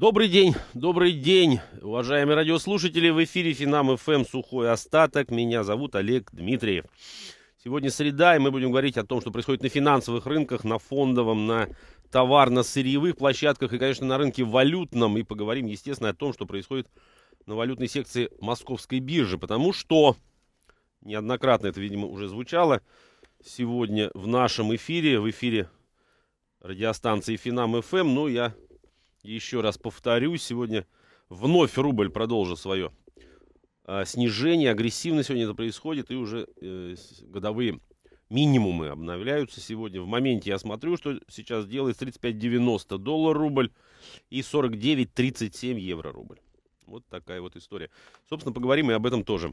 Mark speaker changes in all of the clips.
Speaker 1: Добрый день, добрый день, уважаемые радиослушатели. В эфире Финам ФМ «Сухой остаток». Меня зовут Олег Дмитриев. Сегодня среда, и мы будем говорить о том, что происходит на финансовых рынках, на фондовом, на товарно-сырьевых площадках и, конечно, на рынке валютном. И поговорим, естественно, о том, что происходит на валютной секции московской биржи. Потому что, неоднократно это, видимо, уже звучало, сегодня в нашем эфире, в эфире радиостанции Финам ФМ, ну, я еще раз повторю, сегодня вновь рубль продолжил свое а, снижение, агрессивно сегодня это происходит, и уже э, годовые минимумы обновляются сегодня. В моменте я смотрю, что сейчас делает 35.90 доллар рубль и 49.37 евро рубль. Вот такая вот история. Собственно, поговорим и об этом тоже.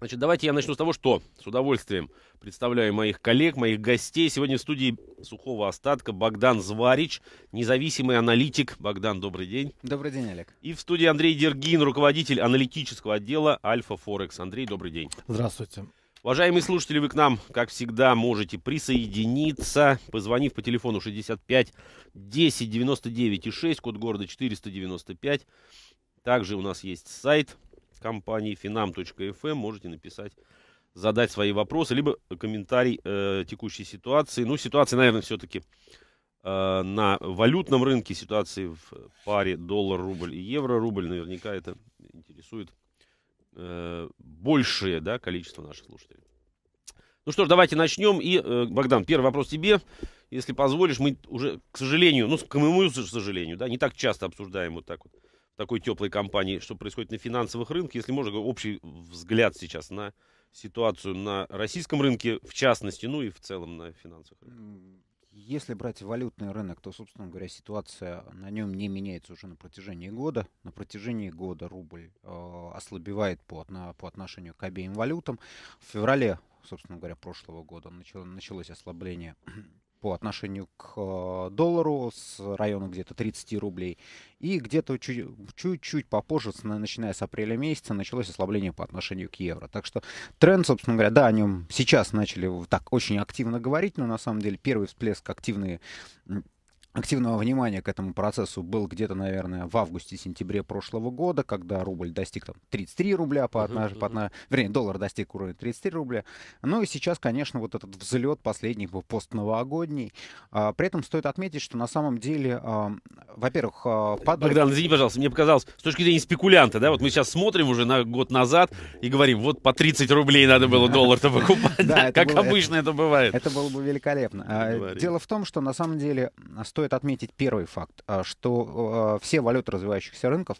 Speaker 1: Значит, давайте я начну с того, что с удовольствием представляю моих коллег, моих гостей. Сегодня в студии сухого остатка Богдан Зварич, независимый аналитик. Богдан, добрый день.
Speaker 2: Добрый день, Олег.
Speaker 1: И в студии Андрей Дергин, руководитель аналитического отдела Альфа Форекс. Андрей, добрый день. Здравствуйте. Уважаемые слушатели, вы к нам, как всегда, можете присоединиться, позвонив по телефону 65 10 99 6, код города 495. Также у нас есть сайт компании finam.fm можете написать задать свои вопросы, либо комментарий э, текущей ситуации. Ну, ситуация, наверное, все-таки э, на валютном рынке, ситуации в паре доллар-рубль и евро-рубль, наверняка это интересует э, большее да, количество наших слушателей. Ну что ж, давайте начнем. И, э, Богдан, первый вопрос тебе. Если позволишь, мы уже, к сожалению, ну, к моему сожалению, да, не так часто обсуждаем вот так вот такой теплой компании, что происходит на финансовых рынках, если можно, общий взгляд сейчас на ситуацию на российском рынке, в частности, ну и в целом на финансовых рынках?
Speaker 2: Если брать валютный рынок, то, собственно говоря, ситуация на нем не меняется уже на протяжении года. На протяжении года рубль э, ослабевает по, на, по отношению к обеим валютам. В феврале, собственно говоря, прошлого года начало, началось ослабление по отношению к э, доллару с района где-то 30 рублей. И где-то чуть-чуть попозже, начиная с апреля месяца, началось ослабление по отношению к евро. Так что тренд, собственно говоря, да, о нем сейчас начали так очень активно говорить, но на самом деле первый всплеск активные активного внимания к этому процессу был где-то, наверное, в августе-сентябре прошлого года, когда рубль достиг там 33 рубля по одна, по одна, вернее, доллар достиг уровня 33 рубля. Ну и сейчас, конечно, вот этот взлет последний был постновогодний. А, при этом стоит отметить, что на самом деле, а, во-первых, а, Богдан, извини,
Speaker 1: пожалуйста, мне показалось, с точки зрения спекулянта, да, вот мы сейчас смотрим уже на год назад и говорим, вот по 30 рублей надо было доллар-то покупать, как обычно
Speaker 2: это бывает. Это было бы великолепно. А, дело в том, что на самом деле стоит а, стоит отметить первый факт, а, что а, все валюты развивающихся рынков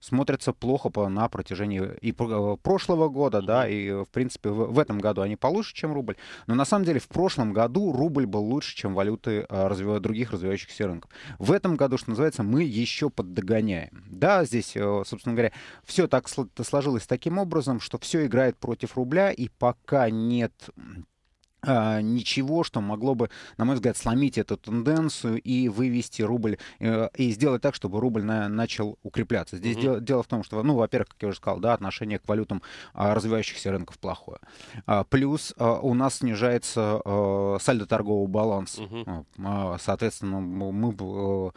Speaker 2: смотрятся плохо на протяжении и э, прошлого года, да, и, в принципе, в, этом году они получше, чем рубль. Но на самом деле в прошлом году рубль был лучше, чем валюты а, других развивающихся рынков. В этом году, что называется, мы еще поддогоняем. Да, здесь, э, собственно говоря, все так сложилось таким образом, что все играет против рубля, и пока нет а, ничего, что могло бы, на мой взгляд, сломить эту тенденцию и вывести рубль, э, и сделать так, чтобы рубль на, начал укрепляться. Здесь mm-hmm. дело, дело в том, что, ну, во-первых, как я уже сказал, да, отношение к валютам а, развивающихся рынков плохое. А, плюс у нас снижается сальдо торгового баланса. Mm-hmm. Соответственно, мы э,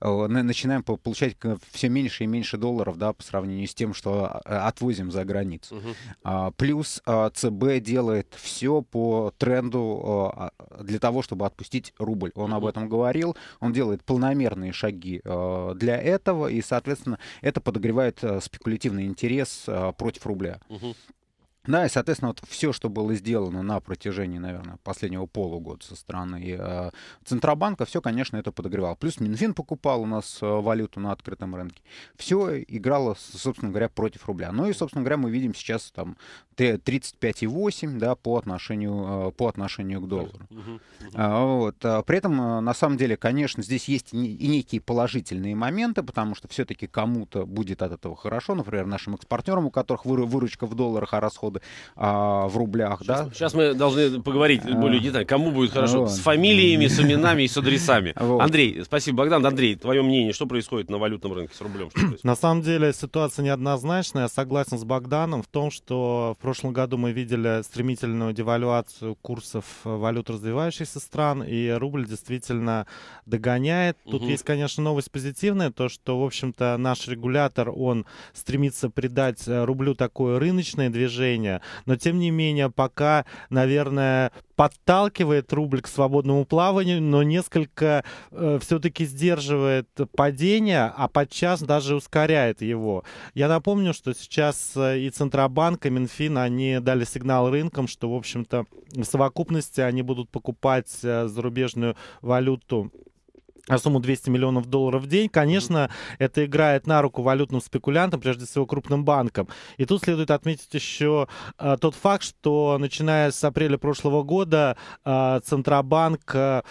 Speaker 2: э, начинаем получать все меньше и меньше долларов, да, по сравнению с тем, что отвозим за границу. Mm-hmm. Плюс ЦБ делает все по тренду а, для того, чтобы отпустить рубль. Он об этом говорил, он делает планомерные шаги для этого, и, соответственно, это подогревает э, спекулятивный интерес э, против рубля. Да, и, соответственно, вот все, что было сделано на протяжении, наверное, последнего полугода со стороны э, Центробанка, все, конечно, это подогревало. Плюс Минфин покупал у нас э, валюту на открытом рынке. Все играло, собственно говоря, против рубля. Ну и, собственно говоря, мы видим сейчас там 35,8 да, по, отношению, э, по отношению к доллару. А, вот. А, при этом, э, на самом деле, конечно, здесь есть и некие положительные моменты, потому что все-таки кому-то будет от этого хорошо, например, нашим экспортерам, у которых выручка в долларах, а расходы а, в рублях. Сейчас, да?
Speaker 1: сейчас мы должны поговорить более детально, кому будет хорошо, вот. с фамилиями, с именами и с адресами. Вот. Андрей, спасибо, Богдан. Андрей, твое мнение, что происходит на валютном рынке с рублем?
Speaker 3: На самом деле ситуация неоднозначная. Я согласен с Богданом в том, что в прошлом году мы видели стремительную девальвацию курсов э, валют развивающихся стран, и рубль действительно догоняет. Тут угу. есть, конечно, новость позитивная, то, что, в общем-то, наш регулятор, он стремится придать э, рублю такое рыночное движение, но, тем не менее, пока, наверное, подталкивает рубль к свободному плаванию, но несколько э, все-таки сдерживает падение, а подчас даже ускоряет его. Я напомню, что сейчас э, и Центробанк, и Минфин, они дали сигнал рынкам, что, в общем-то, в совокупности они будут покупать э, зарубежную валюту на сумму 200 миллионов долларов в день, конечно, это играет на руку валютным спекулянтам, прежде всего крупным банкам. И тут следует отметить еще а, тот факт, что начиная с апреля прошлого года а, Центробанк а,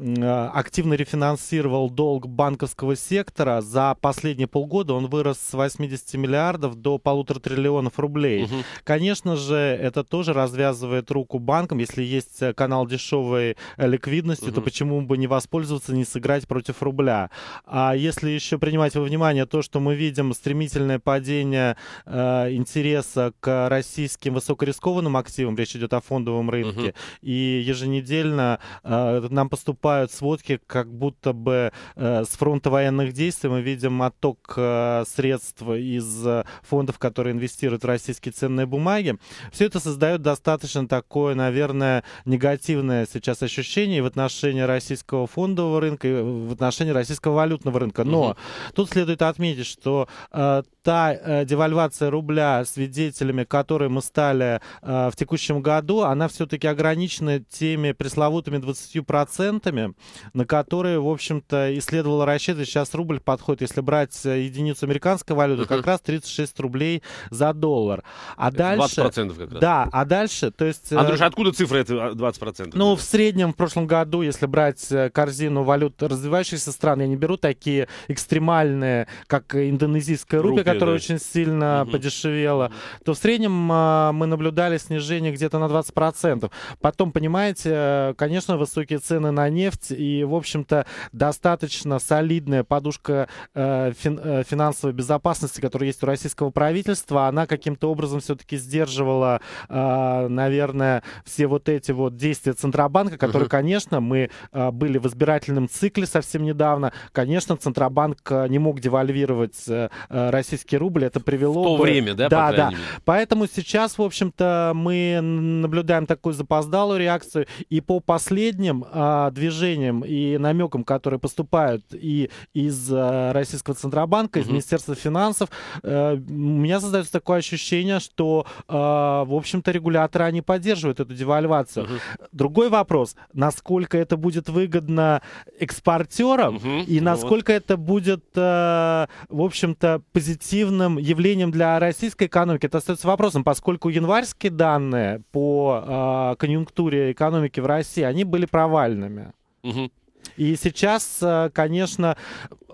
Speaker 3: Э, активно рефинансировал долг банковского сектора. За последние полгода он вырос с 80 миллиардов до полутора триллионов рублей. Угу. Конечно же, это тоже развязывает руку банкам. Если есть э, канал дешевой э, ликвидности, угу. то почему бы не воспользоваться, не сыграть против рубля? А если еще принимать во внимание то, что мы видим стремительное падение э, интереса к российским высокорискованным активам, речь идет о фондовом рынке, угу. и еженедельно э, нам поступает поступают сводки как будто бы э, с фронта военных действий. Мы видим отток э, средств из э, фондов, которые инвестируют в российские ценные бумаги. Все это создает достаточно такое, наверное, негативное сейчас ощущение в отношении российского фондового рынка и в отношении российского валютного рынка. Но угу. тут следует отметить, что э, та э, девальвация рубля, свидетелями которой мы стали э, в текущем году, она все-таки ограничена теми пресловутыми 20%, рублями, на которые, в общем-то, и следовало рассчитывать. Сейчас рубль подходит, если брать э, единицу американской валюты, как раз 36 рублей за доллар. А дальше... 20% как раз. Да, а дальше, то есть... Э, Андрюш,
Speaker 1: откуда цифра это 20%? А,
Speaker 3: ну, в среднем в прошлом году, если брать э, корзину валют развивающихся стран, я не беру такие экстремальные, как индонезийская рупия, которая да. очень сильно угу. подешевела, то в среднем мы наблюдали снижение где-то на 20%. Потом, понимаете, конечно, высокие цены на нефть, нефть и, в общем-то, достаточно солидная подушка э, фин, э, финансовой безопасности, которая есть у российского правительства, она каким-то образом все-таки сдерживала, э, наверное, все вот эти вот действия Центробанка, которые, угу. конечно, мы э, были в избирательном цикле совсем недавно, конечно, Центробанк э, не мог девальвировать э, э, российский рубль, это привело... В то бы... время, да? Да, да. Мере. Поэтому сейчас, в общем-то, мы наблюдаем такую запоздалую реакцию, и по последним э, движениям движением и намеком, которые поступают и из э, Российского Центробанка, из Министерства финансов, э, у меня создается такое ощущение, что, э, в общем-то, регуляторы, они поддерживают эту девальвацию. Угу. Другой вопрос, насколько это будет выгодно экспортерам угу. и ну насколько вот. это будет, в общем-то, позитивным явлением для российской экономики. Это остается вопросом, поскольку январские данные по конъюнктуре экономики в России, они были провальными. Угу. И сейчас, э, конечно,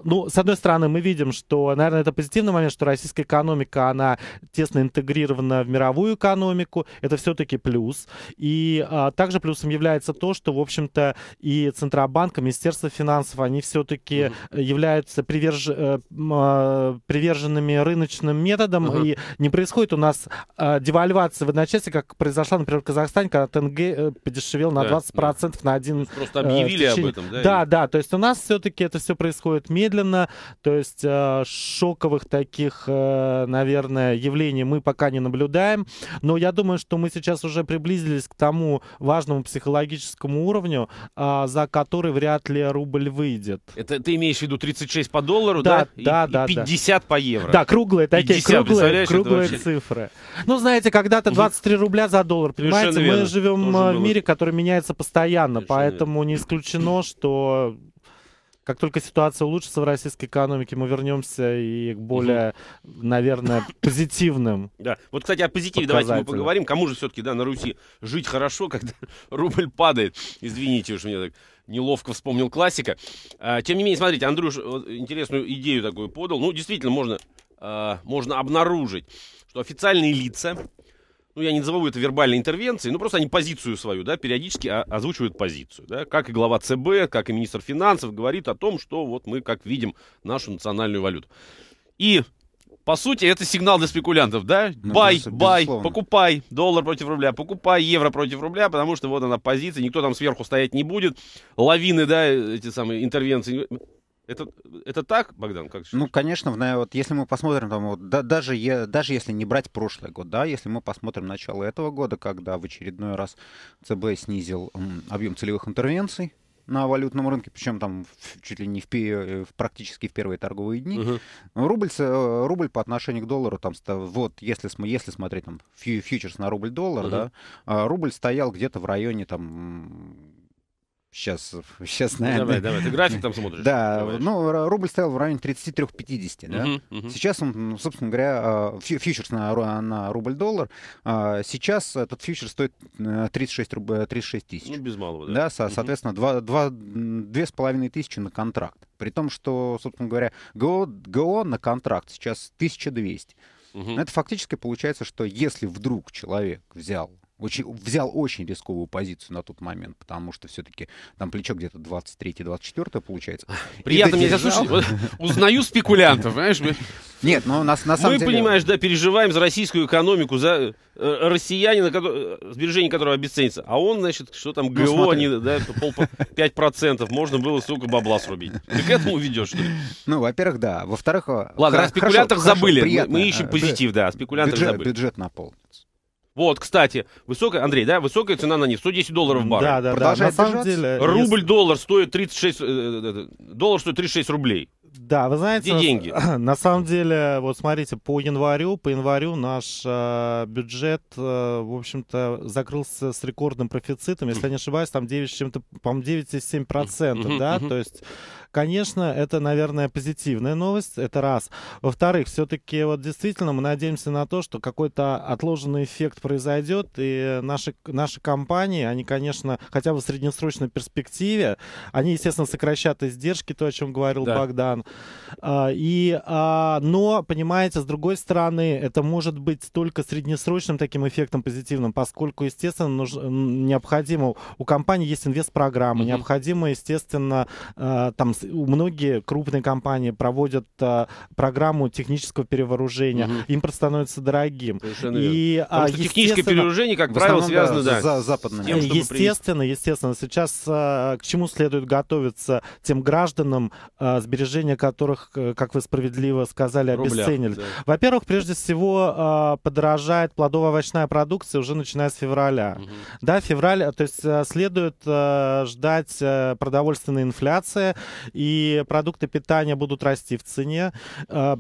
Speaker 3: ну, с одной стороны, мы видим, что, наверное, это позитивный момент, что российская экономика, она тесно интегрирована в мировую экономику. Это все-таки плюс. И а, также плюсом является то, что, в общем-то, и Центробанк, и Министерство финансов, они все-таки mm-hmm. являются приверж... Э, а, приверженными рыночным методом. Mm-hmm. И не происходит у нас а, девальвация в одночасье, как произошла, например, в Казахстане, когда тенге э, подешевел на да, 20% да. на один... Просто э, объявили э, об этом, да? Да, и... да. То есть у нас все-таки это все происходит медленно медленно. То есть э, шоковых таких, э, наверное, явлений мы пока не наблюдаем. Но я думаю, что мы сейчас уже приблизились к тому важному психологическому уровню, э, за который вряд ли рубль выйдет.
Speaker 1: Это ты имеешь в виду 36 по доллару, да? Да, да, и, да. И 50 да. по евро. Да, круглые такие, 50, круглые, круглые цифры. Ну, знаете,
Speaker 3: когда-то 23 рубля за доллар, понимаете? Совершенно мы верно. живем Тоже в мире, было. который меняется постоянно, Совершенно поэтому верно. не исключено, что как только ситуация улучшится в российской экономике, мы вернемся и к более, угу. наверное, позитивным. Да.
Speaker 1: Вот, кстати, о позитиве давайте мы поговорим. Кому же все-таки, да, на Руси жить хорошо, когда рубль падает? Извините уж мне так неловко вспомнил классика. А, тем не менее, смотрите, Андрюш интересную идею такую подал. Ну, действительно, можно, а, можно обнаружить, что официальные лица ну, я не назову это вербальной интервенцией, ну, просто они позицию свою, да, периодически озвучивают позицию, да, как и глава ЦБ, как и министр финансов говорит о том, что вот мы как видим нашу национальную валюту. И, по сути, это сигнал для спекулянтов, да, ну, бай, бай, покупай доллар против рубля, покупай евро против рубля, потому что вот она позиция, никто там сверху стоять не будет, лавины, да, эти самые интервенции, это, это так,
Speaker 2: Богдан, как Ну, конечно, вот если мы посмотрим, там, вот, да, даже, е, даже если не брать прошлый год, да, если мы посмотрим начало этого года, когда в очередной раз ЦБ снизил м, объем целевых интервенций на валютном рынке, причем там в, чуть ли не в, э, в, практически в первые торговые дни, угу. рубль, э, рубль по отношению к доллару, там, вот если, если смотреть там, фью, фьючерс на рубль-доллар, угу. да, а рубль стоял где-то в районе там Сейчас, сейчас, ну, наверное... Давай, давай, ты график там смотришь. Да, давай. ну, рубль стоял в районе 33-50, да? Угу, угу. Сейчас он, ну, собственно говоря, а, фьючерс на, на рубль-доллар, а, сейчас этот фьючерс стоит 36, э, руб... 36 э, тысяч. Ну, без малого, да. Да, со, угу. соответственно, 2, 2, 2,5 тысячи на контракт. При том, что, собственно говоря, ГО, ГО на контракт сейчас 1200. Угу. Это фактически получается, что если вдруг человек взял очень, взял очень рисковую позицию на тот момент, потому что все-таки там плечо где-то 23-24 получается. Приятно мне держал... слушать. Вот, узнаю спекулянтов, понимаешь? Нет, но ну, нас на самом Мы, деле... понимаешь,
Speaker 1: да, переживаем за российскую экономику, за э, россиянина, который, э, сбережение которого обесценится. А он, значит, что там, ну, ГО, ну, они, да, пол, 5%, можно было, сука, бабла срубить. Ты к этому ведешь, что ли?
Speaker 2: Ну, во-первых, да. Во-вторых... Э, Ладно, хорошо, о спекулянтах хорошо, забыли. Приятно. Мы, мы ищем э, позитив, да, о спекулянтах бюджет, забыли. Бюджет
Speaker 1: наполнится. Вот, кстати, высокая, Андрей, да, высокая цена на нефть, 110 долларов в баррель. Да, да, Продолжает да. На самом деле, Рубль-доллар стоит 36, э, э, э, доллар стоит 36 рублей.
Speaker 3: Да, вы знаете, Где деньги? На, самом деле, вот смотрите, по январю, по январю наш э, бюджет, э, в общем-то, закрылся с рекордным профицитом, если я не ошибаюсь, там 9 с чем-то, по-моему, 9,7%, mm -hmm. да, то есть Конечно, это, наверное, позитивная новость, это раз. Во-вторых, все-таки вот действительно мы надеемся на то, что какой-то отложенный эффект произойдет, и наши, наши компании, они, конечно, хотя бы в среднесрочной перспективе, они, естественно, сокращат издержки, то, о чем говорил да. Богдан. А, и, а, но, понимаете, с другой стороны, это может быть только среднесрочным таким эффектом позитивным, поскольку, естественно, необходимо, у компании есть инвест-программа, mm-hmm. необходимо, естественно, а, там многие крупные компании проводят а, программу технического перевооружения, угу. импорт становится дорогим. Совершенно и, верно. А, что техническое перевооружение, как правило, связано да, да, с западными. Тем, естественно, принести... естественно. Сейчас а, к чему следует готовиться тем гражданам, а, сбережения которых, э, как вы справедливо сказали, обесценили? Да. Во-первых, прежде всего, а, подорожает плодово-овощная продукция уже начиная с февраля. Угу. Да, февраль, а, то есть а, следует а, ждать а, продовольственной инфляции, и продукты питания будут расти в цене. А,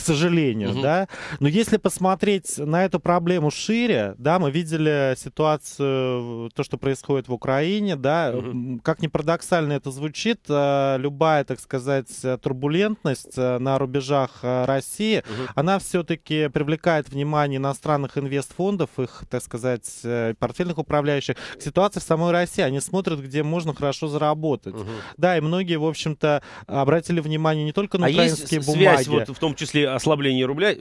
Speaker 3: к сожалению, угу. да. Но если посмотреть на эту проблему шире, да, мы видели ситуацию, то, что происходит в Украине, да, угу. как ни парадоксально это звучит, а, любая, так сказать, турбулентность э, на рубежах э, России, угу. она все-таки привлекает внимание иностранных инвестфондов, их, так сказать, э, портфельных управляющих к ситуации в самой России. Они смотрят, где можно хорошо заработать. Угу. Да, и многие, в общем-то, обратили внимание не только на а украинские есть бумаги. Связь вот в
Speaker 1: том числе ослабление рубля э,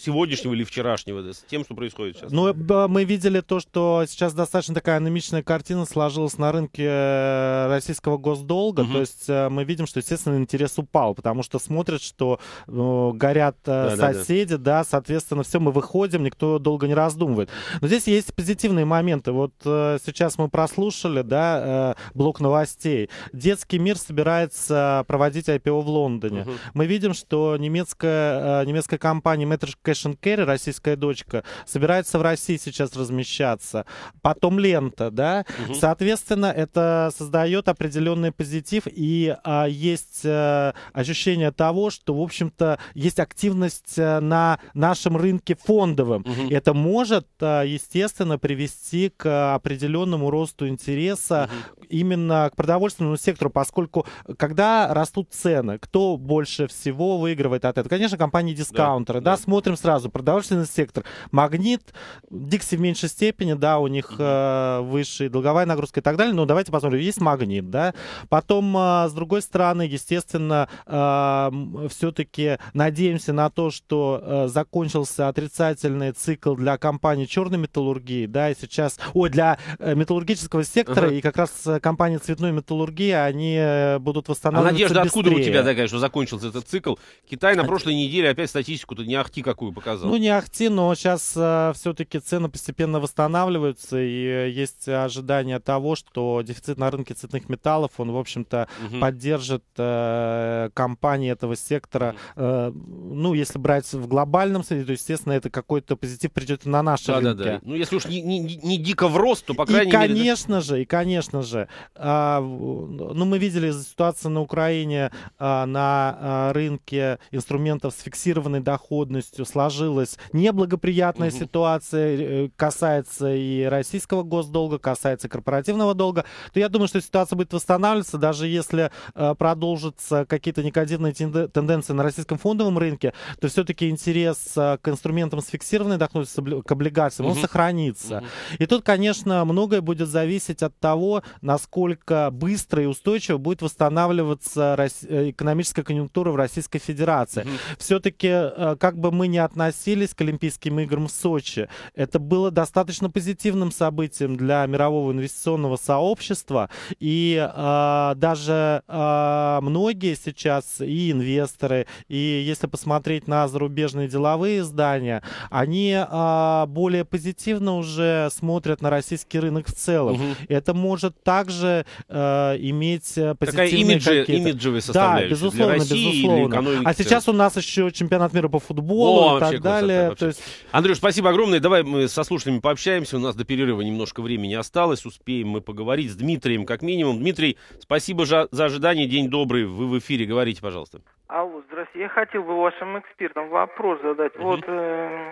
Speaker 1: сегодняшнего или вчерашнего с тем, что происходит сейчас? Ну,
Speaker 3: э, мы видели то, что сейчас достаточно такая аномичная картина сложилась на рынке э, российского госдолга. Угу. То есть мы видим, что, естественно, интерес упал, потому что смотрят, что горят да, соседи, да, да. да, соответственно, все, мы выходим, никто долго не раздумывает. Но здесь есть позитивные моменты. Вот сейчас мы прослушали, да, блок новостей. Детский мир собирается проводить IPO в Лондоне. Угу. Мы видим, что немецкая немецкая компания Metro Cash and Carry, российская дочка, собирается в России сейчас размещаться. Потом лента, да? Угу. Соответственно, это создает определенный позитив и а, есть а, ощущение того, что, в общем-то, есть активность э, на нашем рынке фондовым. Угу. И это может, э, естественно, привести к определенному росту интереса угу. именно к продовольственному сектору, поскольку когда растут цены, кто больше всего выигрывает от этого? Конечно, компания компании-дискаунтеры, да, да, да, смотрим сразу, продовольственный сектор, магнит, Дикси в меньшей степени, да, у них э, выше долговая нагрузка и так далее, но давайте посмотрим, есть магнит, да, потом, э, с другой стороны, естественно, э, все-таки надеемся на то, что э, закончился отрицательный цикл для компании черной металлургии, да, и сейчас, ой, для э, металлургического сектора, uh-huh. и как раз э, компания цветной металлургии, они э, будут восстанавливаться А надежда быстрее. откуда у тебя
Speaker 1: такая, что закончился этот цикл? Китай на а прошлой неделе неделе опять статистику-то не ахти какую показал. Ну, не
Speaker 3: ахти, но сейчас э, все-таки цены постепенно восстанавливаются, и э, есть ожидание того, что дефицит на рынке цветных металлов, он, в общем-то, угу. поддержит э, компании этого сектора. Э, ну, если брать в глобальном среде, то, естественно, это какой-то позитив придет и на наши да, рынки. Да, да. Ну,
Speaker 1: если уж не, не, не дико в рост, то, по крайней и, мере... конечно
Speaker 3: же, и, конечно же, э, ну, мы видели ситуацию на Украине э, на э, рынке инструментов с фиксированием фиксированной доходностью, сложилась неблагоприятная угу. ситуация, э, касается и российского госдолга, касается корпоративного долга, то я думаю, что ситуация будет восстанавливаться, даже если э, продолжатся какие-то негативные тенденции на российском фондовом рынке, то все-таки интерес э, к инструментам с фиксированной доходностью, к облигациям, угу. он сохранится. Угу. И тут, конечно, многое будет зависеть от того, насколько быстро и устойчиво будет восстанавливаться экономическая конъюнктура в Российской Федерации. Угу. Все все-таки, э, как бы мы ни относились к Олимпийским играм в Сочи, это было достаточно позитивным событием для мирового инвестиционного сообщества. И э, даже э, многие сейчас и инвесторы, и если посмотреть на зарубежные деловые издания, они э, более позитивно уже смотрят на российский рынок в целом. Угу. Это может также э, иметь позитивные Такая имиджи, имиджевые составляющие да, безусловно, для России безусловно. А сейчас у нас еще чемпионат мира по футболу О, и так далее. Красота, есть...
Speaker 1: Андрюш, спасибо огромное. Давай мы со слушателями пообщаемся. У нас до перерыва немножко времени осталось. Успеем мы поговорить с Дмитрием как минимум. Дмитрий, спасибо за ожидание. День добрый. Вы в эфире. Говорите, пожалуйста. Алло, здравствуйте. Я хотел бы вашим
Speaker 3: экспертам вопрос задать. Угу. Вот э,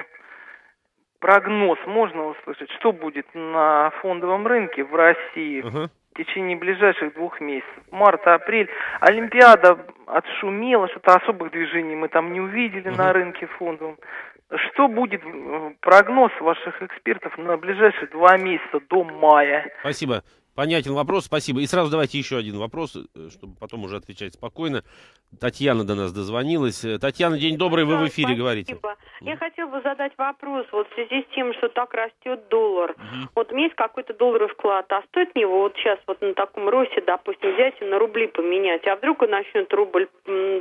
Speaker 3: прогноз можно услышать? Что будет на фондовом рынке в России? Угу в течение ближайших двух месяцев, марта-апрель, Олимпиада отшумела, что-то особых движений мы там не увидели угу. на рынке фондовом. Что будет э, прогноз ваших экспертов на ближайшие два месяца до мая?
Speaker 1: Спасибо. Понятен вопрос, спасибо. И сразу давайте еще один вопрос, э, чтобы потом уже отвечать спокойно. Татьяна до нас дозвонилась. Э, Татьяна, день добрый, вы в эфире спасибо. говорите. Я хотела бы задать вопрос вот в связи с тем, что так растет доллар. Угу. Вот у меня есть какой-то долларовый вклад, а стоит мне его вот сейчас вот на таком росте допустим, взять и на рубли поменять, а вдруг он начнет рубль,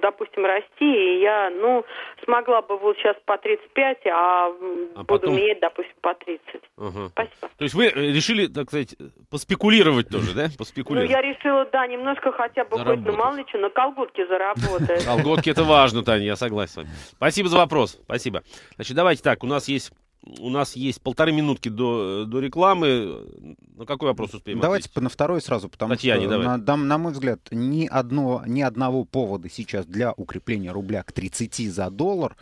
Speaker 1: допустим, расти, и я, ну, смогла бы вот сейчас по 35, а, а буду потом... менять, допустим, по 30. Угу. Спасибо. То есть вы э, решили, так сказать, поспекулировать тоже, да? Поспекулировать. Ну, я решила, да, немножко хотя бы хоть, ну, мало ли что, на колготки заработать. Колготки это важно, Таня, я согласен с вами. Спасибо за вопрос. Спасибо. Значит, давайте так, у нас есть у нас есть полторы минутки до, до рекламы. На какой вопрос успеем Давайте
Speaker 2: ответить? на второй сразу, потому Татьяне, что, давай. на, на мой взгляд, ни, одно, ни одного повода сейчас для укрепления рубля к 30 за доллар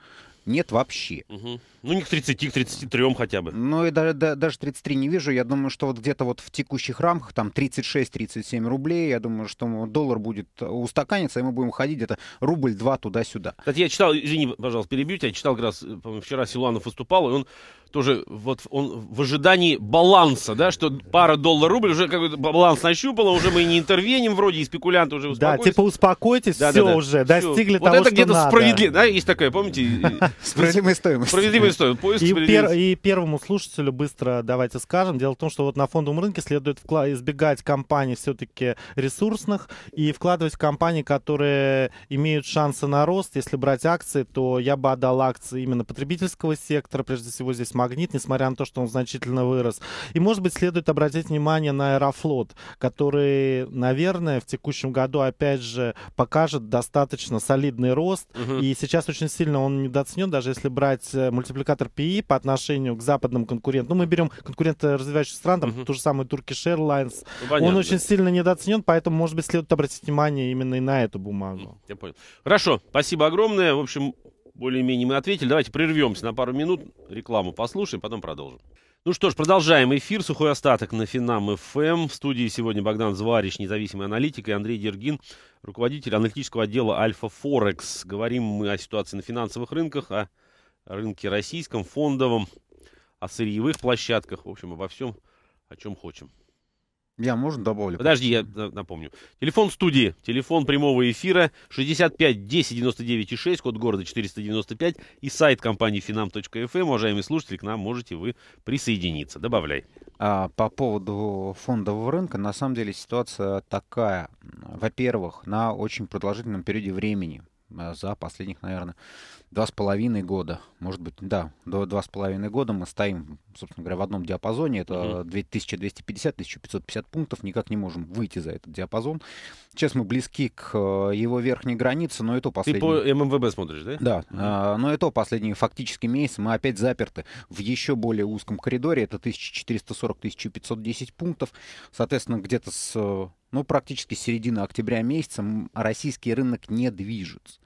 Speaker 2: нет вообще. Угу. Ну, не к 30, к 33 хотя бы. Ну, и даже, да, даже 33 не вижу. Я думаю, что вот где-то вот в текущих рамках, там, 36-37 рублей, я думаю, что доллар будет э, устаканиться, и мы будем ходить где-то рубль-два туда-сюда.
Speaker 1: Кстати, я читал, извини, пожалуйста, перебью тебя, я читал как раз, э, вчера Силуанов выступал, и он тоже вот он в ожидании баланса, да, что пара доллар-рубль уже как бы баланс нащупала, уже мы не интервеним вроде, и спекулянты уже успокоились. Да, типа
Speaker 3: успокойтесь, да, все да, да. уже, все. достигли вот того, это где-то справедливо,
Speaker 1: да, есть такое, помните? Э, справедливая стоимость. Справедливая Какую историю? Поиск и, пер,
Speaker 3: и первому слушателю быстро давайте скажем. Дело в том, что вот на фондовом рынке следует вкла- избегать компаний все-таки ресурсных и вкладывать в компании, которые имеют шансы на рост. Если брать акции, то я бы отдал акции именно потребительского сектора. Прежде всего здесь «Магнит», несмотря на то, что он значительно вырос. И, может быть, следует обратить внимание на «Аэрофлот», который, наверное, в текущем году, опять же, покажет достаточно солидный рост. Угу. И сейчас очень сильно он недооценен, даже если брать э, мультипликацию мультипликатор PE по отношению к западным конкурентам. Ну, мы берем конкурента развивающих стран, там, угу. ту же самую Turkish Airlines. Ну, Он очень сильно недооценен, поэтому, может быть, следует обратить внимание именно и на эту бумагу.
Speaker 1: Я понял. Хорошо, спасибо огромное. В общем, более-менее мы ответили. Давайте прервемся на пару минут, рекламу послушаем, потом продолжим. Ну что ж, продолжаем эфир. Сухой остаток на Финам ФМ. Эм. В студии сегодня Богдан Зварич, независимый аналитик, и Андрей Дергин, руководитель аналитического отдела Альфа Форекс. Говорим мы о ситуации на финансовых рынках, о рынке российском, фондовом, о сырьевых площадках, в общем, обо всем, о чем хочем.
Speaker 2: Я, можно добавлю? Подожди, я
Speaker 1: напомню. Телефон студии, телефон прямого эфира 65 10 99 6, код города 495 и сайт компании finam.fm. Эм. Уважаемые слушатели, к нам можете вы присоединиться. Добавляй.
Speaker 2: А, по поводу фондового рынка, на самом деле ситуация такая. Во-первых, на очень продолжительном периоде времени Э, за последних, наверное, два с половиной года. Может быть, да, до два с половиной года мы стоим, собственно говоря, в одном диапазоне. Это uh-huh. 1250-1550 пунктов. Никак не можем выйти за этот диапазон. Сейчас мы близки к э, его верхней границе, но это последний Ты по
Speaker 1: ММВБ смотришь, да? Да. Uh-huh.
Speaker 2: Но это последний фактически месяц мы опять заперты в еще более узком коридоре. Это 1440-1510 пунктов. Соответственно, где-то с э, ну, практически середина октября месяца российский рынок не движется.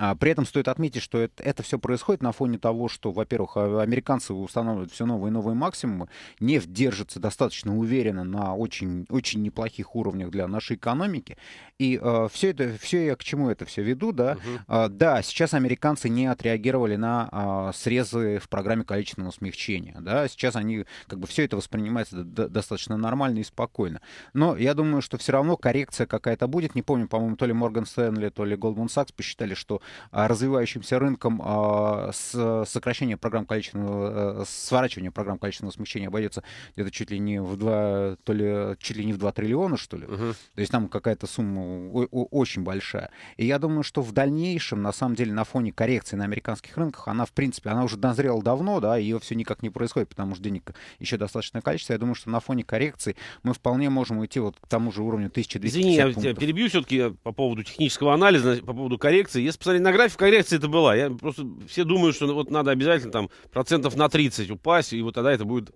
Speaker 2: А при этом стоит отметить, что это, это все происходит на фоне того, что, во-первых, а, американцы устанавливают все новые и новые максимумы, нефть держится достаточно уверенно на очень, очень неплохих уровнях для нашей экономики. И э, а, все это, все я к чему это все веду, да? Угу. Э, да, сейчас американцы не отреагировали на э, срезы в программе количественного смягчения, да? Сейчас они как бы все это воспринимается достаточно нормально и спокойно. Но я думаю, что все равно коррекция какая-то будет. Не помню, по-моему, то ли Морган Стэнли, то ли Goldman Sachs посчитали, что а, развивающимся рынком а, с сокращением программ количественного, э, сворачивание программ количественного смягчения обойдется где-то чуть ли не в 2, то ли, чуть ли не в 2 триллиона, что ли. Угу. То есть там какая-то сумма очень большая. И я думаю, что в дальнейшем, на самом деле, на фоне коррекции на американских рынках, она, в принципе, она уже дозрела давно, да, ее все никак не происходит, потому что денег еще достаточное количество. Я думаю, что на фоне коррекции мы вполне можем уйти вот к тому же уровню 1200 Извини, пунктов. тебя
Speaker 1: перебью все-таки по поводу технического анализа, по поводу коррекции. Если посмотреть на график коррекции это была. Я просто все думают, что ну, вот надо обязательно там процентов на 30 упасть, и вот тогда это будет...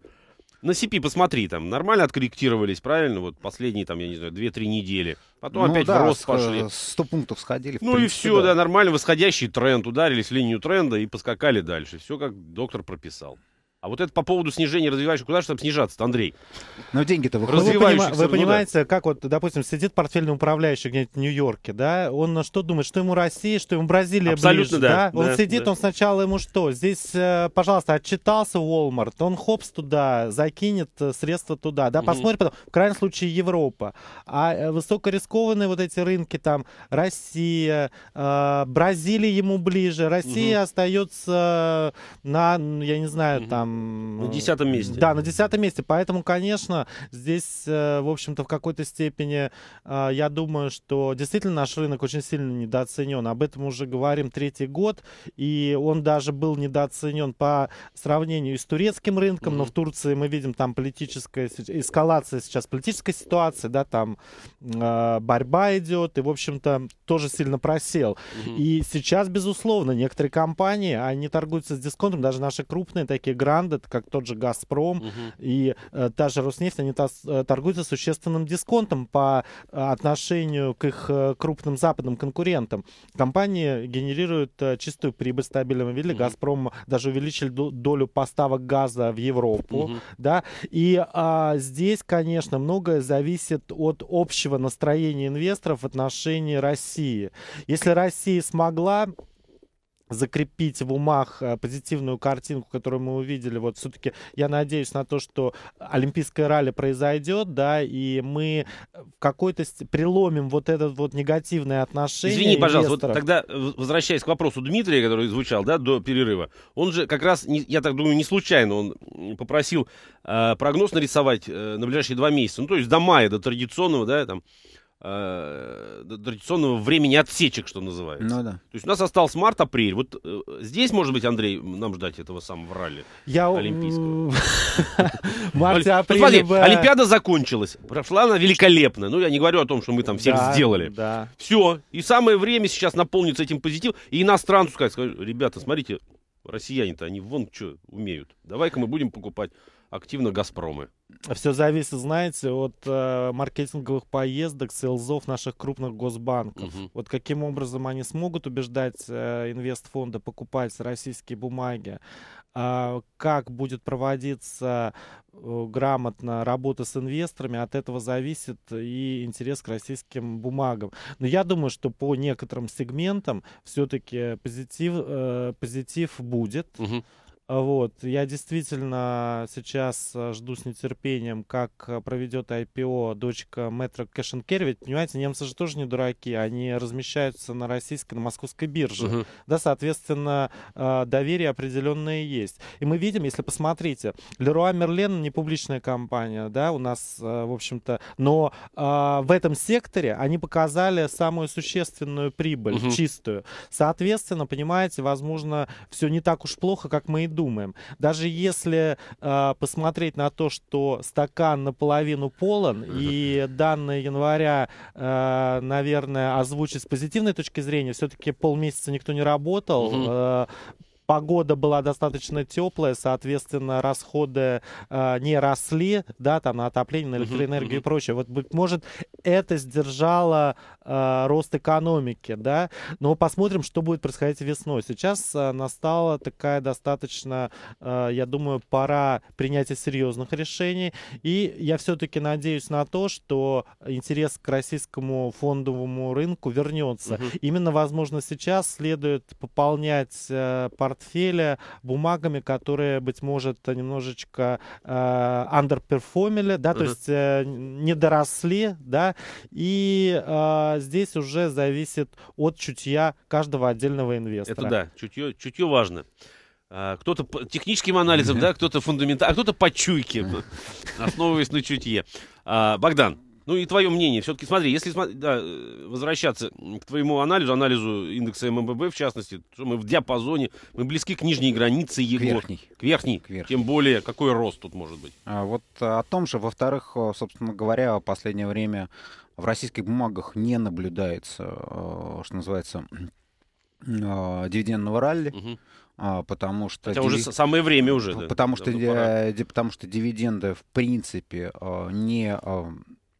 Speaker 1: На CP посмотри, там нормально откорректировались, правильно? Вот последние, там, я не знаю, 2-3 недели. Потом ну, опять да, в рост пошли.
Speaker 2: 100 пунктов сходили. Ну принципе, и все, да. да,
Speaker 1: нормально, восходящий тренд. Ударились в линию тренда и поскакали дальше. Все как доктор прописал. А вот это по поводу снижения развивающихся куда же там снижаться-то, Андрей? Но деньги-то выходят.
Speaker 3: Вы, ну вы понимаете, ну, да. как вот, допустим, сидит портфельный управляющий где-нибудь в Нью-Йорке, да, он на что думает, что ему Россия, что ему Бразилия Абсолютно ближе, да. да? Он да, сидит, да. он сначала ему что? Здесь, э, пожалуйста, отчитался Walmart, он хопс туда, закинет э, средства туда, да, угу. посмотрит потом, в крайнем случае, Европа. А э, высокорискованные вот эти рынки, там, Россия, Бразилия ему ближе, Россия угу. остается на, я не знаю, угу. там, на десятом месте. Да, на десятом месте. Поэтому, конечно, здесь, э, в общем-то, в какой-то степени э, я думаю, что действительно наш рынок очень сильно недооценен. Об этом уже говорим третий год, и он даже был недооценен по сравнению с турецким рынком, но в Турции мы видим там политическая эскалация сейчас политическая ситуация, да, там э, борьба идет, и, в общем-то, тоже сильно просел. И сейчас, безусловно, некоторые компании, они торгуются с дисконтом, даже наши крупные такие гранты, брендед, как тот же «Газпром» угу. и э, та же «Роснефть», они э, торгуются существенным дисконтом по э, отношению к их э, крупным западным конкурентам. Компании генерируют чистую прибыль стабильно. Мы видели, угу. «Газпром» даже увеличили долю поставок газа в Европу. Угу. Да? И а, здесь, конечно, многое зависит от общего настроения инвесторов в отношении России. Если Россия смогла закрепить в умах э, позитивную картинку, которую мы увидели. Вот все-таки я надеюсь на то, что Олимпийское ралли произойдет, да, и мы э, в какой-то ст... преломим вот это вот негативное отношение. Извини, пожалуйста, вот
Speaker 1: тогда э, возвращаясь к вопросу Дмитрия, который звучал, да, до перерыва, он же как раз, я так думаю, не случайно он попросил э, прогноз нарисовать э, на ближайшие два месяца, ну то есть до мая, до традиционного, да, там Э, традиционного времени отсечек, что называется. Ну, да. То есть у нас остался март-апрель. Вот э, здесь, может быть, Андрей, нам ждать этого самого ралли
Speaker 3: Я... олимпийского. Марте-апреле Олимпиада
Speaker 1: закончилась. Прошла она великолепно. Ну, я не говорю о том, что мы там всех сделали. Все. И самое время сейчас наполнится этим позитивом. И иностранцу сказать, ребята, смотрите, россияне-то, они вон что умеют. Давай-ка мы будем покупать активно «Газпромы».
Speaker 3: Все зависит, знаете, от э, маркетинговых поездок, сейлзов наших крупных госбанков. Угу. Вот каким образом они смогут убеждать э, инвестфонды покупать российские бумаги, э, как будет проводиться э, грамотно работа с инвесторами, от этого зависит и интерес к российским бумагам. Но я думаю, что по некоторым сегментам все-таки позитив, э, позитив будет. Угу. Вот, я действительно сейчас э, жду с нетерпением, как э, проведет IPO дочка Метро Кэш Керри. Ведь, понимаете, немцы же тоже не дураки. Они размещаются на российской, на московской бирже. Uh -huh. Да, соответственно, э, доверие определенное есть. И мы видим, если посмотрите, Леруа Merlin — не публичная компания, да, у нас, в общем-то, но а, в этом секторе они показали самую существенную прибыль, Uh -huh. чистую. Соответственно, понимаете, возможно, все не так уж плохо, как мы и думали подумаем. Даже если э, посмотреть на то, что стакан наполовину полон, и данные января, э, наверное, озвучить с позитивной точки зрения, все-таки полмесяца никто не работал, э, погода была достаточно теплая, соответственно, расходы э, не росли, да, там на отопление, на электроэнергию uh-huh, и прочее. Вот, быть может, это сдержало э, рост экономики, да, но посмотрим, что будет происходить весной. Сейчас э, настала такая достаточно, э, я думаю, пора принятия серьезных решений, и я все-таки надеюсь на то, что интерес к российскому фондовому рынку вернется. Uh-huh. Именно, возможно, сейчас следует пополнять э, портфель портфеля бумагами, которые, быть может, немножечко э, underperformили, да, uh-huh. то есть э, не доросли, да, и э, здесь уже зависит от чутья каждого отдельного инвестора. Это да,
Speaker 1: чутье, чутье важно. Э, кто-то техническим анализом, да, кто-то фундаментально, а кто-то по чуйке, основываясь на чутье. Э, Богдан, ну и твое мнение. Все-таки смотри, если да, э, возвращаться к твоему анализу, анализу индекса ММБ в частности, что мы в диапазоне, мы близки к нижней границе его. К верхней. К верхней. К верхней. Тем более, какой рост тут может быть?
Speaker 2: А, вот э, о том же, во-вторых, э, собственно говоря, в последнее время в российских бумагах не наблюдается, что называется, дивидендного ралли. Угу потому что... Хотя диви... уже
Speaker 1: самое время уже, Потому, да,
Speaker 2: что, потому что дивиденды, в принципе, не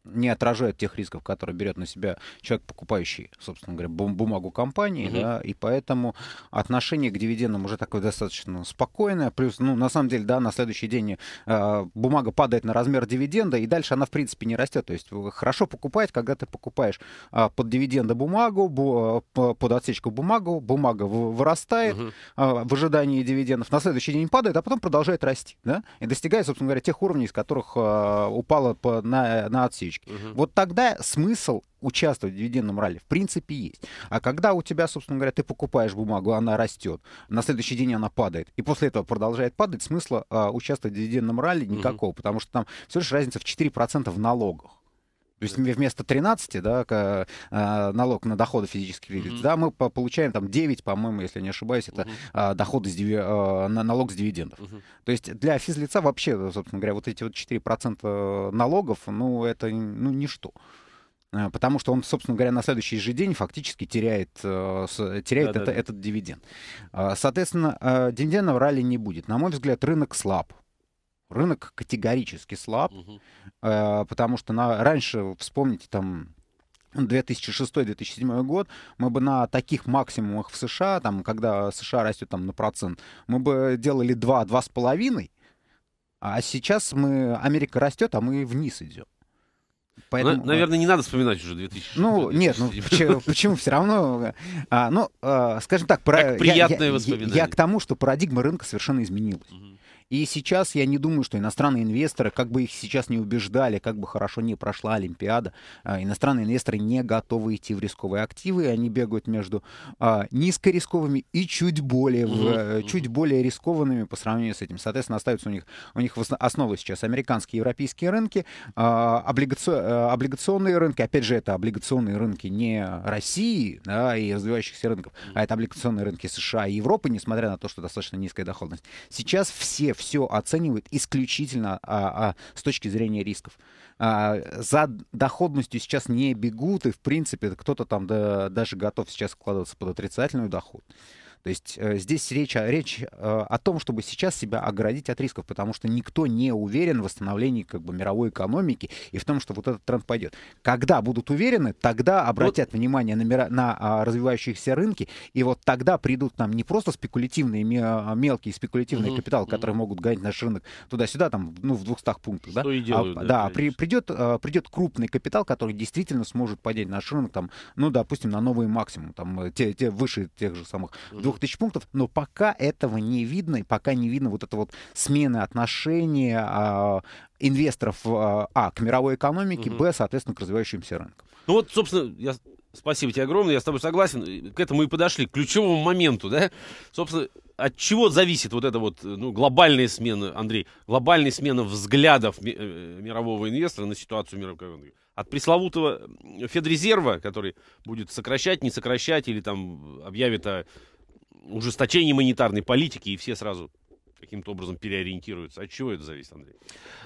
Speaker 2: не отражает тех рисков, которые берет на себя человек, покупающий, собственно говоря, бум бумагу компании, угу. да, и поэтому отношение к дивидендам уже такое достаточно спокойное, плюс, ну, на самом деле, да, на следующий день э, бумага падает на размер дивиденда, и дальше она, в принципе, не растет, то есть э, хорошо покупать, когда ты покупаешь э, под дивиденды бумагу, бу э, под отсечку бумагу, бумага вырастает угу. э, в ожидании дивидендов, на следующий день падает, а потом продолжает расти, да, и достигает, собственно говоря, тех уровней, с которых э, упала на, на отсечку кавычки. Угу. Вот тогда смысл участвовать в дивидендном ралли в принципе есть. А когда у тебя, собственно говоря, ты покупаешь бумагу, она растет, на следующий день она падает, и после этого продолжает падать, смысла а, участвовать в дивидендном ралли никакого, угу. потому что там всего лишь разница в 4% в налогах. То есть вместо 13, да, э, налог на доходы физических лиц, mm-hmm. да, мы получаем там 9, по-моему, если не ошибаюсь, это mm-hmm. доходы с диви... Э, налог с дивидендов. Mm-hmm. То есть для физлица вообще, собственно говоря, вот эти вот 4% налогов, ну, это, ну, ничто э, потому что он, собственно говоря, на следующий же день фактически теряет, теряет да, это, да. этот дивиденд. Соответственно, дивидендного ралли не будет. На мой взгляд, рынок слаб рынок категорически слаб, угу. потому что на, раньше, вспомните, там 2006-2007 год, мы бы на таких максимумах в США, там, когда США растет там, на процент, мы бы делали 2-2,5, а сейчас мы, Америка растет, а мы вниз идем.
Speaker 1: Ну, Поэтому, ну, наверное, э, не надо вспоминать уже 2000.
Speaker 2: Ну, 2006. нет, ну почему, почему все равно? Э, а, ну, а, скажем так, про, как приятное я, Я, я к тому, что парадигма рынка совершенно изменилась. Угу. И сейчас я не думаю, что иностранные инвесторы, как бы их сейчас не убеждали, как бы хорошо не прошла Олимпиада, а, иностранные инвесторы не готовы идти в рисковые активы, они бегают между а, низкорисковыми и чуть более, в, э, чуть более рискованными по сравнению с этим. Соответственно, остаются у них, у них основы сейчас американские, европейские рынки, а, облигаци... Э, облигационные рынки, опять же, это облигационные рынки не России да, и развивающихся рынков, а это облигационные рынки США и Европы, несмотря на то, что достаточно низкая доходность. Сейчас все, все все оценивает исключительно а, а, с точки зрения рисков. А, за доходностью сейчас не бегут, и, в принципе, кто-то там да, даже готов сейчас вкладываться под отрицательную доходность. То есть э, здесь речь, речь э, о том, чтобы сейчас себя оградить от рисков, потому что никто не уверен в восстановлении как бы, мировой экономики и в том, что вот этот тренд пойдет. Когда будут уверены, тогда обратят вот. внимание на, мира, на а, развивающиеся рынки, и вот тогда придут нам не просто спекулятивные, а, мелкие спекулятивные угу, капиталы, угу. которые могут гонять наш рынок туда-сюда, там, ну, в 200 пунктах, что да? и а, делают, а, да, да при, придет, э, придет крупный капитал, который действительно сможет поднять наш рынок, там, ну, допустим, на новые максимумы, там, те, те выше тех же самых 200 тысяч пунктов, но пока этого не видно, и пока не видно вот это вот смены отношения а, инвесторов а, а к мировой экономике, угу. б, соответственно, к развивающимся рынкам.
Speaker 1: Ну вот, собственно, я Спасибо тебе огромное, я с тобой согласен. К этому и подошли, к ключевому моменту, да? Собственно, от чего зависит вот эта вот ну, глобальная смена, Андрей, глобальная смена взглядов ми э, мирового инвестора на ситуацию мировой экономики? От пресловутого Федрезерва, который будет сокращать, не сокращать, или там объявит о ужесточение монетарной политики, и все сразу каким-то образом переориентируются. От чего это зависит, Андрей?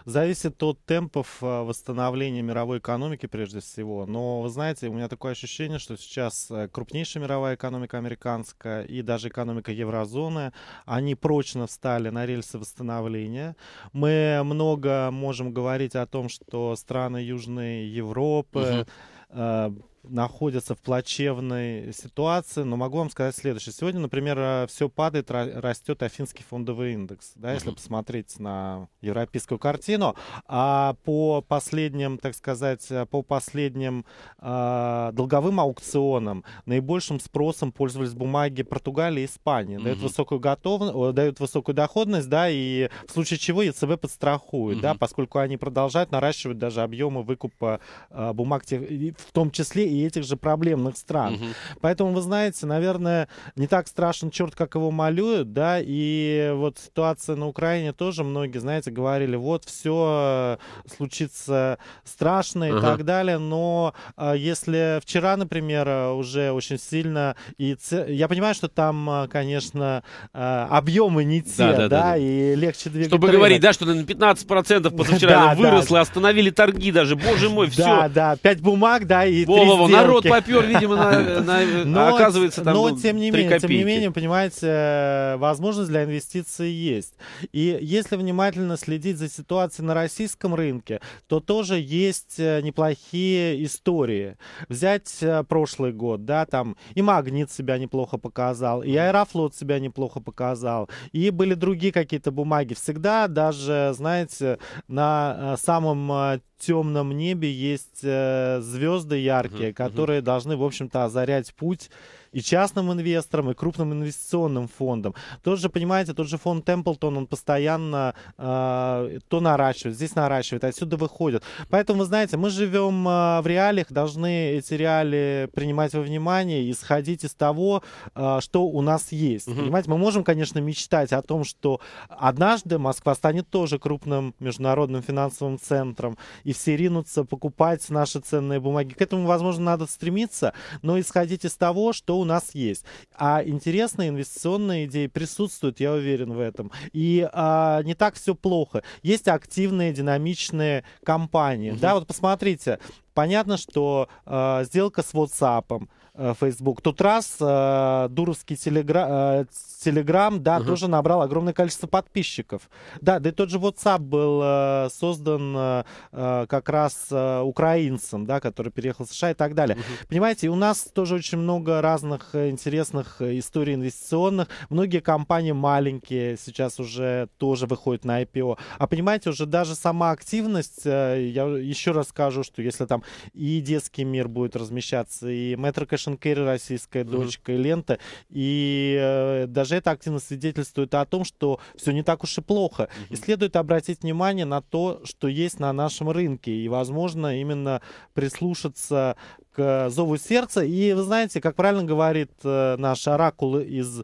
Speaker 3: Зависит от темпов а, восстановления мировой экономики прежде всего. Но, вы знаете, у меня такое ощущение, что сейчас э, крупнейшая мировая экономика американская и даже экономика еврозоны, они прочно встали на рельсы восстановления. Мы много можем говорить о том, что страны Южной Европы... Угу находятся в плачевной ситуации, но могу вам сказать следующее. Сегодня, например, э, все падает, растет афинский фондовый индекс, да, если посмотреть на европейскую картину. А по последним, так сказать, э, по последним э, долговым аукционам наибольшим спросом пользовались бумаги Португалии и Испании. Дают высокую готовность, дают высокую доходность, да, и в случае чего ЕЦБ подстрахует, да, поскольку они продолжают наращивать даже объемы выкупа э, бумаг, в том числе и и этих же проблемных стран. Угу. Поэтому, вы знаете, наверное, не так страшен черт, как его малюют, да, и вот ситуация на Украине тоже многие, знаете, говорили, вот все э, случится страшно и угу. так далее, но э, если вчера, например, э, уже очень сильно, и ц... я понимаю, что там, конечно, объемы не те, да, да, да, да, да. и легче двигаться. Чтобы рынок. говорить,
Speaker 1: да, что на 15% позавчера да, выросло, да. остановили торги даже, боже мой, все. Да,
Speaker 3: да, 5 бумаг, да, и 30 ну, народ попер, видимо, на, на, э, но, оказывается там Но, ну, тем не, менее, тем не менее, понимаете, э, возможность для инвестиций есть. И если внимательно следить за ситуацией на российском рынке, то тоже есть э, неплохие истории. Взять прошлый год, да, там и «Магнит» себя неплохо показал, и «Аэрофлот» себя неплохо показал, и были другие какие-то бумаги. Всегда даже, знаете, на самом темном небе есть э, звезды яркие, которые должны, в общем-то, озарять путь и частным инвесторам, и крупным инвестиционным фондам. Тот же, понимаете, тот же фонд Темплтон, он постоянно э, то наращивает, здесь наращивает, отсюда выходит. Поэтому, вы знаете, мы живем э, в реалиях, должны эти реалии принимать во внимание исходить из того, э, что у нас есть. Угу. Понимаете, мы можем, конечно, мечтать о том, что однажды Москва станет тоже крупным международным финансовым центром, и все ринутся покупать наши ценные бумаги. К этому, возможно, надо стремиться, но исходить из того, что у нас есть. А интересные инвестиционные идеи присутствуют, я уверен в этом. И а, не так все плохо. Есть активные, динамичные компании. Угу. Да, вот посмотрите, понятно, что э, сделка с WhatsApp, Э, Facebook. Тут раз э, Дуровский телегра... э, Телеграм, да, угу. тоже набрал огромное количество подписчиков. Да, да и тот же WhatsApp был э, создан э, э как раз э, украинцем, да, который переехал в США и так далее. Угу. Понимаете, и у нас тоже очень много разных э, интересных историй инвестиционных. Многие компании маленькие сейчас уже тоже выходят на IPO. А понимаете, уже даже сама активность, э, я еще раз скажу, что если там и детский мир будет размещаться, и Metro Cash Russian Care, российская дочка mm-hmm. лента. И э, даже это активно свидетельствует о том, что все не так уж и плохо. Mm-hmm. И следует обратить внимание на то, что есть на нашем рынке. И, возможно, именно прислушаться к зову сердца. И вы знаете, как правильно говорит э, наш оракул из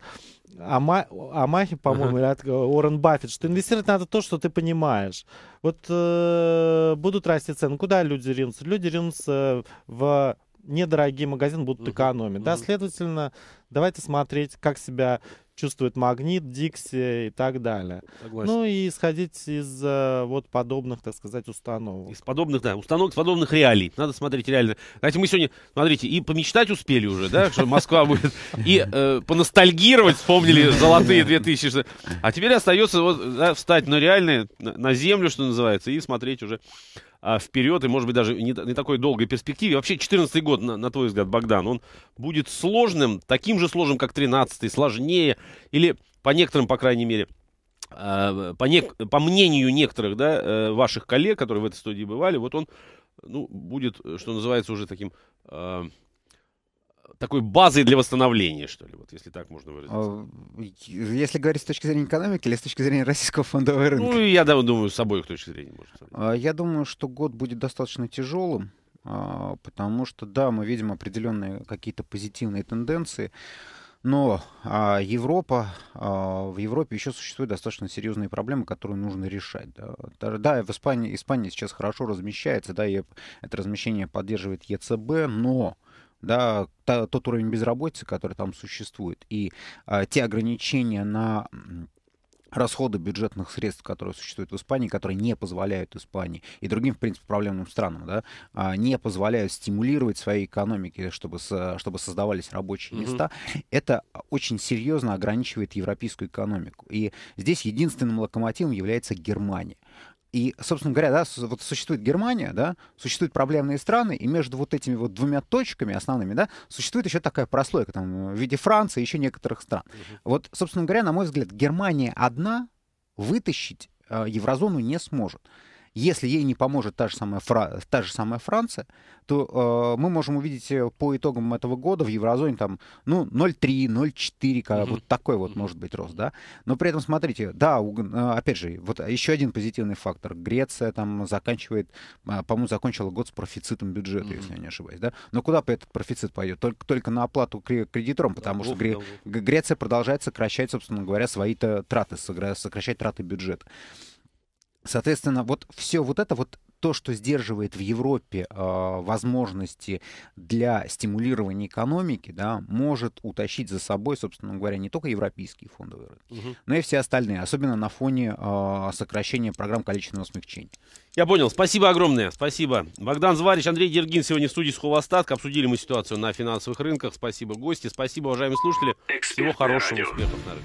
Speaker 3: Ама... Амахи, по-моему, uh-huh. или э, Уоррен Баффет, что инвестировать надо то, что ты понимаешь. Вот э, будут расти цены. Куда люди ринутся? Люди ринутся в недорогие магазины будут uh-huh. экономить. Uh-huh. Да, следовательно, давайте смотреть, как себя чувствует магнит, дикси и так далее. Согласен. Ну и исходить из э, вот подобных, так сказать,
Speaker 1: установок. Из подобных, да, установок, подобных реалий. Надо смотреть реально. Знаете, мы сегодня, смотрите, и помечтать успели уже, да, что Москва будет, и э, поностальгировать вспомнили золотые 2000. А теперь остается вот, да, встать, но ну, реальные на землю, что называется, и смотреть уже а, вперед и, может быть, даже не, не такой долгой перспективе. Вообще, 2014 год, на, на твой взгляд, Богдан, он будет сложным, таким же сложным, как 13 сложнее, или по некоторым, по крайней мере, а, по, нек, по мнению некоторых да, э, ваших коллег, которые в этой студии бывали, вот он ну, будет, что называется, уже таким... А, такой базой для восстановления, что ли, вот если так можно выразиться. А, если
Speaker 2: говорить с точки зрения экономики или с точки зрения российского фондового рынка? Ну, я думаю, с обоих точек зрения. Может. А, я думаю, что год будет достаточно тяжелым, а, потому что, да, мы видим определенные какие-то позитивные тенденции, но Европа, в Европе еще существуют достаточно серьезные проблемы, которые нужно решать. Да, да в Испании, Испания сейчас хорошо размещается, да, и это размещение поддерживает ЕЦБ, но да, та, тот уровень безработицы, который там существует, и а, те ограничения на расходы бюджетных средств, которые существуют в Испании, которые не позволяют Испании и другим, в принципе, проблемным странам, да, а, не позволяют стимулировать свои экономики, чтобы, со, чтобы создавались рабочие места, mm-hmm. это очень серьезно ограничивает европейскую экономику. И здесь единственным локомотивом является Германия. И, собственно говоря, да, вот существует Германия, да, существуют проблемные страны, и между вот этими вот двумя точками основными, да, существует еще такая прослойка там в виде Франции и еще некоторых стран. Угу. Вот, собственно говоря, на мой взгляд, Германия одна вытащить э, еврозону не сможет. Если ей не поможет та же самая, Фра... та же самая Франция, то э, мы можем увидеть э, по итогам этого года в еврозоне там, ну, 0,3, 0,4, когда, mm вот такой вот может быть рост, да. Но при этом, смотрите, да, э, опять же, вот еще один позитивный фактор. Греция там заканчивает, э, по-моему, закончила год с профицитом бюджета, mm если я не ошибаюсь, да. Но куда этот профицит пойдет? Только, только на оплату кредиторам, потому долгов, что Гре... Греция продолжает сокращать, собственно говоря, свои траты, сокращать траты бюджета. Соответственно, вот все вот это вот то, что сдерживает в Европе э, возможности для стимулирования экономики, да, может утащить за собой, собственно говоря, не только европейские фондовые рынки, угу. но и все остальные, особенно на фоне э, сокращения программ количественного смягчения. Я
Speaker 1: понял. Спасибо огромное. Спасибо. Богдан Зварич, Андрей Дергин сегодня в студии с Холостатк. Обсудили мы ситуацию на финансовых рынках. Спасибо гости. Спасибо, уважаемые слушатели. Всего хорошего. Успехов на рынке.